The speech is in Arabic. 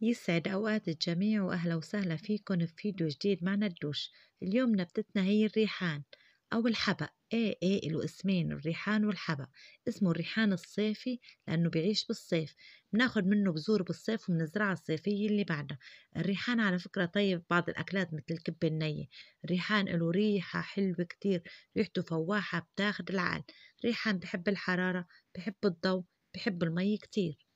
يسعد أوقات الجميع وأهلا وسهلا فيكم في فيديو جديد معنا الدوش اليوم نبتتنا هي الريحان أو الحبق إيه إيه له اسمين الريحان والحبق اسمه الريحان الصيفي لأنه بيعيش بالصيف بناخد منه بذور بالصيف وبنزرعها الصيفية اللي بعدها الريحان على فكرة طيب بعض الأكلات مثل الكبة النية الريحان له ريحة حلوة كتير ريحته فواحة بتاخد العقل الريحان بحب الحرارة بحب الضوء بحب المي كتير